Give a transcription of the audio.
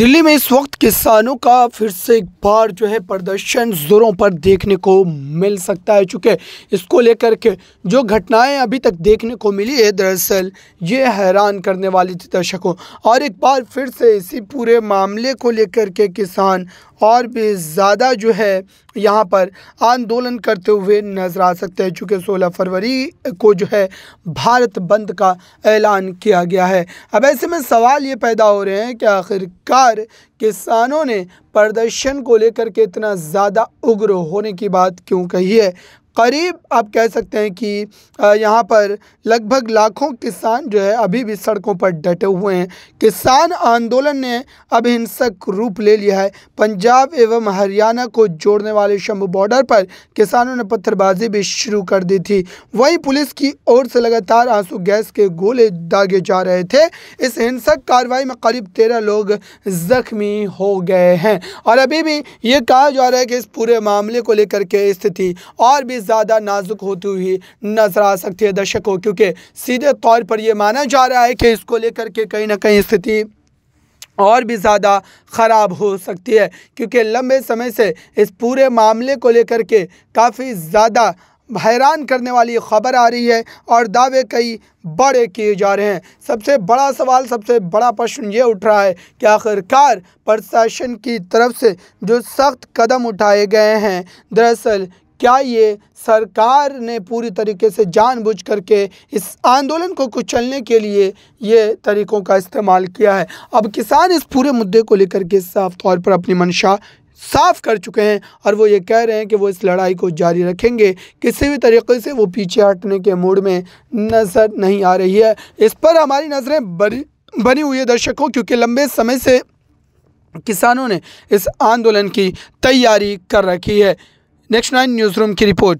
दिल्ली में इस वक्त किसानों का फिर से एक बार जो है प्रदर्शन जोरों पर देखने को मिल सकता है चूँकि इसको लेकर के जो घटनाएं अभी तक देखने को मिली है दरअसल ये हैरान करने वाली थी दर्शकों और एक बार फिर से इसी पूरे मामले को लेकर के किसान और भी ज़्यादा जो है यहाँ पर आंदोलन करते हुए नज़र आ सकते हैं चूँकि 16 फरवरी को जो है भारत बंद का ऐलान किया गया है अब ऐसे में सवाल ये पैदा हो रहे हैं कि आखिरकार किसानों ने प्रदर्शन को लेकर के इतना ज़्यादा उग्र होने की बात क्यों कही है करीब आप कह सकते हैं कि यहाँ पर लगभग लाखों किसान जो है अभी भी सड़कों पर डटे हुए हैं किसान आंदोलन ने अब हिंसक रूप ले लिया है पंजाब एवं हरियाणा को जोड़ने वाले शंभू बॉर्डर पर किसानों ने पत्थरबाजी भी शुरू कर दी थी वहीं पुलिस की ओर से लगातार आंसू गैस के गोले दागे जा रहे थे इस हिंसक कार्रवाई में करीब तेरह लोग जख्मी हो गए हैं और अभी भी ये कहा जा रहा है कि इस पूरे मामले को लेकर के स्थिति और भी ज़्यादा नाजुक होती हुई नजर आ सकती है दर्शकों क्योंकि सीधे तौर पर यह माना जा रहा है कि इसको लेकर के कहीं ना कहीं स्थिति और भी ज़्यादा ख़राब हो सकती है क्योंकि लंबे समय से इस पूरे मामले को लेकर के काफ़ी ज़्यादा हैरान करने वाली खबर आ रही है और दावे कई बड़े किए जा रहे हैं सबसे बड़ा सवाल सबसे बड़ा प्रश्न ये उठ रहा है कि आखिरकार प्रशासन की तरफ से जो सख्त कदम उठाए गए हैं दरअसल क्या ये सरकार ने पूरी तरीके से जानबूझ करके इस आंदोलन को कुचलने के लिए ये तरीक़ों का इस्तेमाल किया है अब किसान इस पूरे मुद्दे को लेकर के साफ तौर पर अपनी मंशा साफ कर चुके हैं और वो ये कह रहे हैं कि वो इस लड़ाई को जारी रखेंगे किसी भी तरीके से वो पीछे हटने के मूड में नज़र नहीं आ रही है इस पर हमारी नज़रें बड़ी बनी हुई है दर्शकों क्योंकि लंबे समय से किसानों ने इस आंदोलन की तैयारी कर रखी है नेक्स्ट नाइन न्यूज़ रूम की रिपोर्ट